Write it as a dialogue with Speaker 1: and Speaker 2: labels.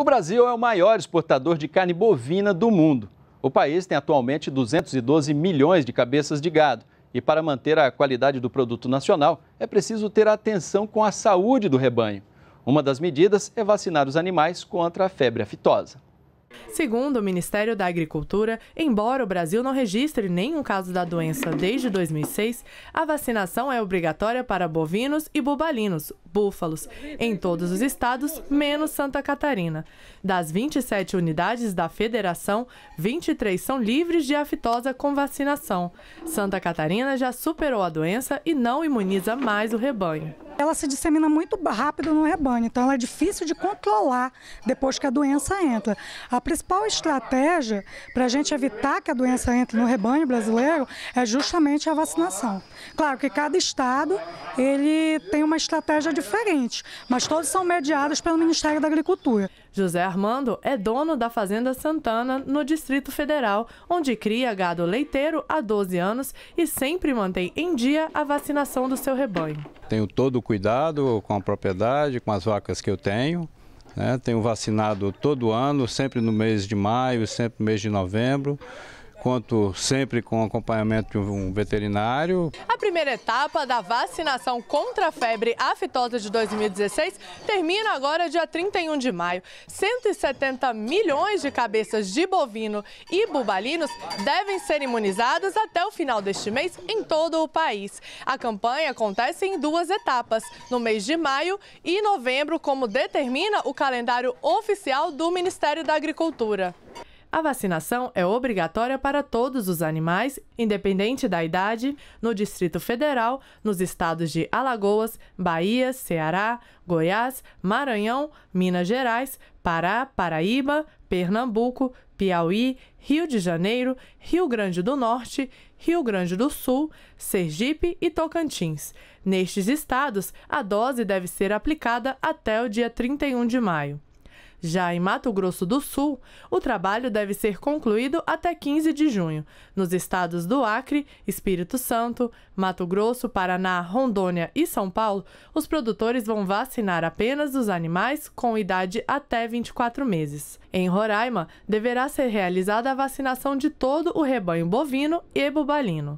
Speaker 1: O Brasil é o maior exportador de carne bovina do mundo. O país tem atualmente 212 milhões de cabeças de gado. E para manter a qualidade do produto nacional, é preciso ter atenção com a saúde do rebanho. Uma das medidas é vacinar os animais contra a febre aftosa.
Speaker 2: Segundo o Ministério da Agricultura, embora o Brasil não registre nenhum caso da doença desde 2006, a vacinação é obrigatória para bovinos e bubalinos, búfalos, em todos os estados, menos Santa Catarina. Das 27 unidades da federação, 23 são livres de aftosa com vacinação. Santa Catarina já superou a doença e não imuniza mais o rebanho ela se dissemina muito rápido no rebanho, então ela é difícil de controlar depois que a doença entra. A principal estratégia para a gente evitar que a doença entre no rebanho brasileiro é justamente a vacinação. Claro que cada estado ele tem uma estratégia diferente, mas todos são mediados pelo Ministério da Agricultura. José Armando é dono da Fazenda Santana, no Distrito Federal, onde cria gado leiteiro há 12 anos e sempre mantém em dia a vacinação do seu rebanho.
Speaker 3: Tenho todo o cuidado com a propriedade, com as vacas que eu tenho. Né? Tenho vacinado todo ano, sempre no mês de maio, sempre no mês de novembro conto sempre com acompanhamento de um veterinário.
Speaker 2: A primeira etapa da vacinação contra a febre aftosa de 2016 termina agora dia 31 de maio. 170 milhões de cabeças de bovino e bubalinos devem ser imunizadas até o final deste mês em todo o país. A campanha acontece em duas etapas, no mês de maio e novembro, como determina o calendário oficial do Ministério da Agricultura. A vacinação é obrigatória para todos os animais, independente da idade, no Distrito Federal, nos estados de Alagoas, Bahia, Ceará, Goiás, Maranhão, Minas Gerais, Pará, Paraíba, Pernambuco, Piauí, Rio de Janeiro, Rio Grande do Norte, Rio Grande do Sul, Sergipe e Tocantins. Nestes estados, a dose deve ser aplicada até o dia 31 de maio. Já em Mato Grosso do Sul, o trabalho deve ser concluído até 15 de junho. Nos estados do Acre, Espírito Santo, Mato Grosso, Paraná, Rondônia e São Paulo, os produtores vão vacinar apenas os animais com idade até 24 meses. Em Roraima, deverá ser realizada a vacinação de todo o rebanho bovino e bubalino.